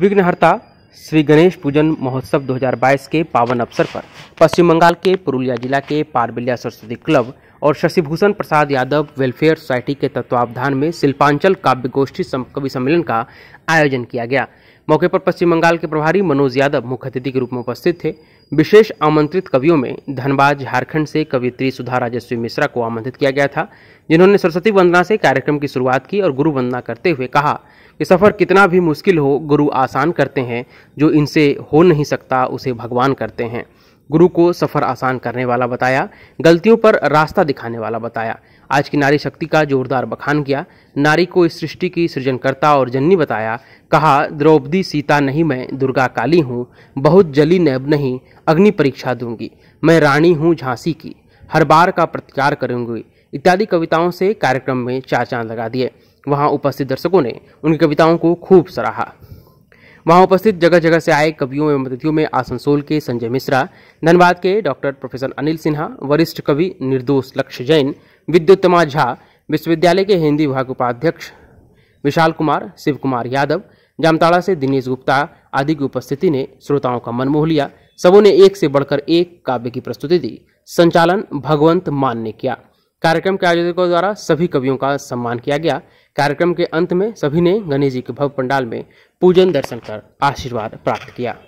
विघ्नहर्ता श्री गणेश पूजन महोत्सव 2022 के पावन अवसर पर पश्चिम बंगाल के पुरुलिया जिला के पारबिल्या सरस्वती क्लब और शशिभूषण प्रसाद यादव वेलफेयर सोसाइटी के तत्वावधान में शिल्पांचल काव्य गोष्ठी कवि सम्मेलन का आयोजन किया गया मौके पर पश्चिम बंगाल के प्रभारी मनोज यादव मुख्य अतिथि के रूप में उपस्थित थे विशेष आमंत्रित कवियों में धनबाद झारखंड से कवित्री सुधा राजस्वी मिश्रा को आमंत्रित किया गया था जिन्होंने सरस्वती वंदना से कार्यक्रम की शुरुआत की और गुरु वंदना करते हुए कहा कि सफ़र कितना भी मुश्किल हो गुरु आसान करते हैं जो इनसे हो नहीं सकता उसे भगवान करते हैं गुरु को सफ़र आसान करने वाला बताया गलतियों पर रास्ता दिखाने वाला बताया आज की नारी शक्ति का जोरदार बखान किया नारी को इस सृष्टि की सृजनकर्ता और जननी बताया कहा द्रौपदी सीता नहीं मैं दुर्गा काली हूँ बहुत जली नैब नहीं अग्नि परीक्षा दूंगी मैं रानी हूँ झांसी की हर बार का प्रतिकार करूंगी इत्यादि कविताओं से कार्यक्रम में चार चांद लगा दिए वहाँ उपस्थित दर्शकों ने उनकी कविताओं को खूब सराहा वहाँ उपस्थित जगह जगह से आए कवियों एवं अतिथियों में आसनसोल के संजय मिश्रा धनबाद के डॉक्टर प्रोफेसर अनिल सिन्हा वरिष्ठ कवि निर्दोष लक्ष्य जैन विद्युतमा झा विश्वविद्यालय के हिंदी विभाग उपाध्यक्ष विशाल कुमार शिव कुमार यादव जामताड़ा से दिनेश गुप्ता आदि की उपस्थिति ने श्रोताओं का मन मोह लिया सबों ने एक से बढ़कर एक काव्य की प्रस्तुति दी संचालन भगवंत मान ने किया कार्यक्रम के आयोजकों द्वारा सभी कवियों का सम्मान किया गया कार्यक्रम के अंत में सभी ने गणेश जी के भव्य पंडाल में पूजन दर्शन कर आशीर्वाद प्राप्त किया